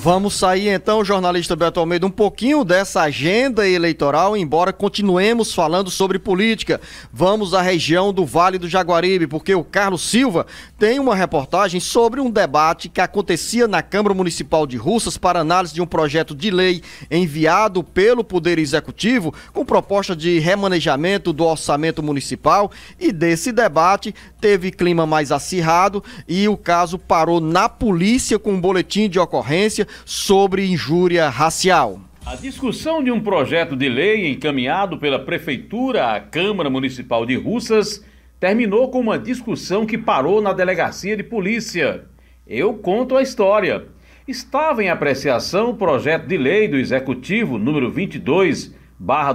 Vamos sair então, jornalista Beto Almeida, um pouquinho dessa agenda eleitoral, embora continuemos falando sobre política. Vamos à região do Vale do Jaguaribe, porque o Carlos Silva tem uma reportagem sobre um debate que acontecia na Câmara Municipal de Russas para análise de um projeto de lei enviado pelo Poder Executivo com proposta de remanejamento do orçamento municipal. E desse debate teve clima mais acirrado e o caso parou na polícia com um boletim de ocorrência sobre injúria racial. A discussão de um projeto de lei encaminhado pela Prefeitura à Câmara Municipal de Russas terminou com uma discussão que parou na delegacia de polícia. Eu conto a história. Estava em apreciação o projeto de lei do Executivo número 22,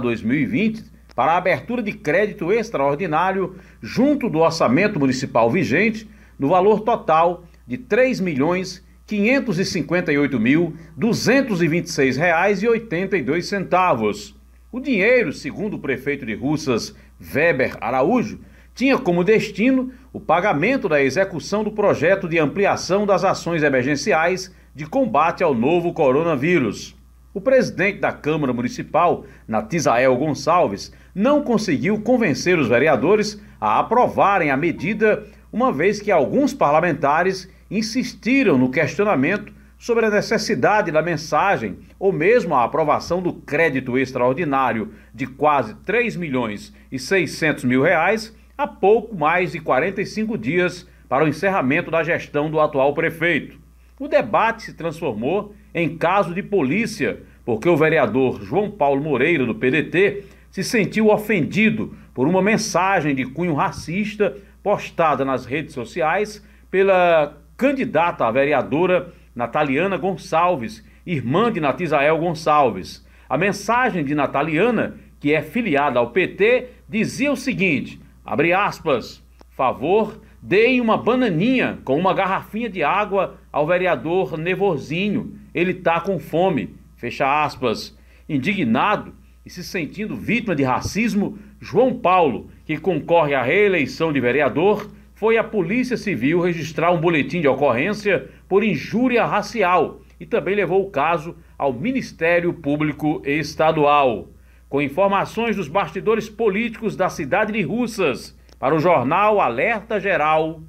2020, para a abertura de crédito extraordinário junto do orçamento municipal vigente, no valor total de 3 milhões R$ 558.226,82. O dinheiro, segundo o prefeito de Russas, Weber Araújo, tinha como destino o pagamento da execução do projeto de ampliação das ações emergenciais de combate ao novo coronavírus. O presidente da Câmara Municipal, Natizael Gonçalves, não conseguiu convencer os vereadores a aprovarem a medida, uma vez que alguns parlamentares insistiram no questionamento sobre a necessidade da mensagem ou mesmo a aprovação do crédito extraordinário de quase 3 milhões e 600 mil reais a pouco mais de 45 dias para o encerramento da gestão do atual prefeito. O debate se transformou em caso de polícia, porque o vereador João Paulo Moreira, do PDT, se sentiu ofendido por uma mensagem de cunho racista postada nas redes sociais pela candidata a vereadora Nataliana Gonçalves, irmã de Natizael Gonçalves. A mensagem de Nataliana, que é filiada ao PT, dizia o seguinte: abre aspas, favor, deem uma bananinha com uma garrafinha de água ao vereador Nevorzinho. Ele tá com fome. Fecha aspas. Indignado e se sentindo vítima de racismo, João Paulo, que concorre à reeleição de vereador, foi a Polícia Civil registrar um boletim de ocorrência por injúria racial e também levou o caso ao Ministério Público Estadual. Com informações dos bastidores políticos da cidade de Russas, para o jornal Alerta Geral,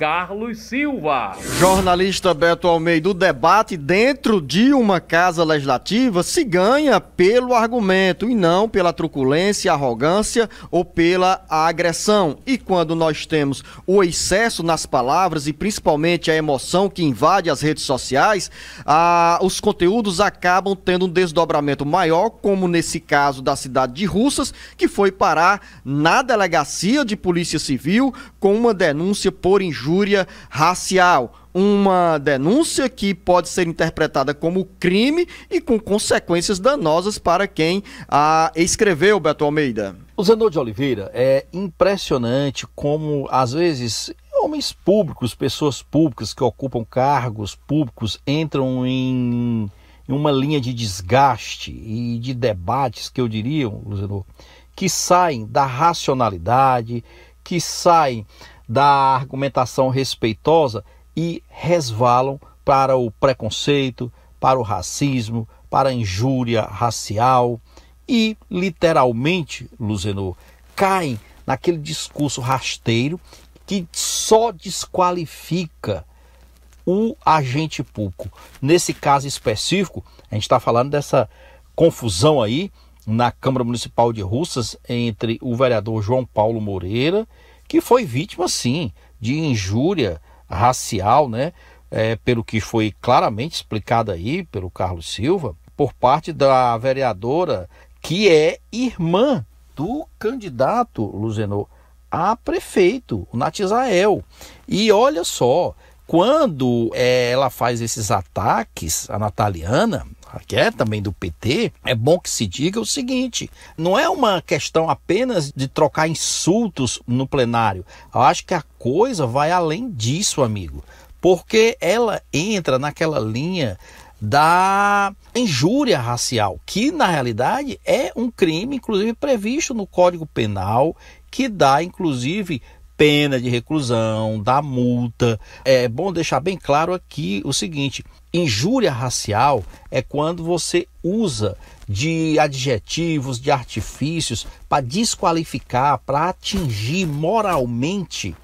Carlos Silva. Jornalista Beto Almeida, o debate dentro de uma casa legislativa se ganha pelo argumento e não pela truculência, arrogância ou pela agressão. E quando nós temos o excesso nas palavras e principalmente a emoção que invade as redes sociais, ah, os conteúdos acabam tendo um desdobramento maior, como nesse caso da cidade de Russas, que foi parar na delegacia de Polícia Civil com uma denúncia por injúria injúria racial. Uma denúncia que pode ser interpretada como crime e com consequências danosas para quem a escreveu, Beto Almeida. O Zenô de Oliveira é impressionante como, às vezes, homens públicos, pessoas públicas que ocupam cargos públicos entram em uma linha de desgaste e de debates que eu diria, Luzenor, que saem da racionalidade, que saem da argumentação respeitosa e resvalam para o preconceito, para o racismo, para a injúria racial e, literalmente, Luzenor, caem naquele discurso rasteiro que só desqualifica o agente público. Nesse caso específico, a gente está falando dessa confusão aí na Câmara Municipal de Russas entre o vereador João Paulo Moreira que foi vítima, sim, de injúria racial, né? É, pelo que foi claramente explicado aí pelo Carlos Silva, por parte da vereadora que é irmã do candidato Luzenor a prefeito, o Natizael. E olha só, quando é, ela faz esses ataques à Nataliana, que é também do PT, é bom que se diga o seguinte: não é uma questão apenas de trocar insultos no plenário. Eu acho que a coisa vai além disso, amigo, porque ela entra naquela linha da injúria racial, que na realidade é um crime, inclusive previsto no Código Penal, que dá inclusive pena de reclusão, da multa. É bom deixar bem claro aqui o seguinte: injúria racial é quando você usa de adjetivos, de artifícios para desqualificar, para atingir moralmente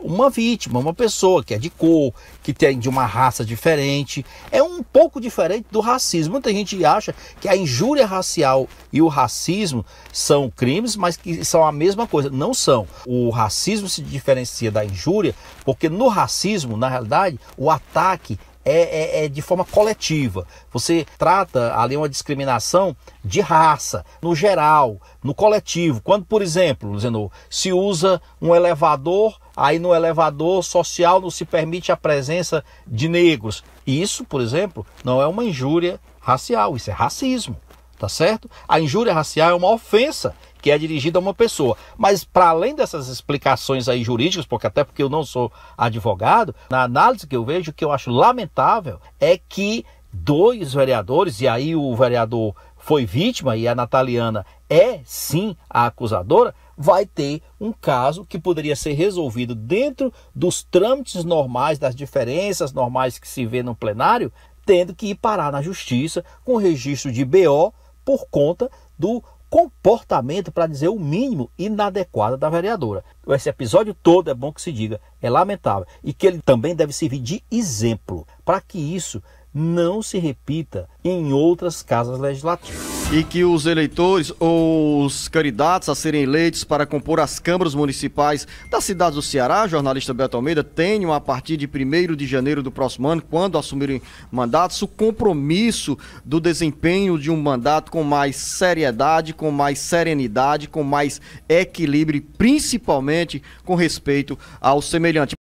uma vítima, uma pessoa que é de cor, que tem de uma raça diferente. É um pouco diferente do racismo. Muita gente acha que a injúria racial e o racismo são crimes, mas que são a mesma coisa. Não são. O racismo se diferencia da injúria, porque no racismo, na realidade, o ataque é, é, é de forma coletiva. Você trata ali uma discriminação de raça, no geral, no coletivo. Quando, por exemplo, Luzenor, se usa um elevador, aí no elevador social não se permite a presença de negros. Isso, por exemplo, não é uma injúria racial, isso é racismo tá certo? A injúria racial é uma ofensa que é dirigida a uma pessoa. Mas para além dessas explicações aí jurídicas, porque até porque eu não sou advogado, na análise que eu vejo, o que eu acho lamentável é que dois vereadores, e aí o vereador foi vítima e a Nataliana é sim a acusadora, vai ter um caso que poderia ser resolvido dentro dos trâmites normais, das diferenças normais que se vê no plenário, tendo que ir parar na justiça com registro de BO por conta do comportamento, para dizer o mínimo, inadequado da vereadora. Esse episódio todo é bom que se diga, é lamentável e que ele também deve servir de exemplo para que isso não se repita em outras casas legislativas. E que os eleitores ou os candidatos a serem eleitos para compor as câmaras municipais da cidade do Ceará, jornalista Beto Almeida, tenham a partir de 1 de janeiro do próximo ano, quando assumirem mandatos, o compromisso do desempenho de um mandato com mais seriedade, com mais serenidade, com mais equilíbrio, principalmente com respeito ao semelhante.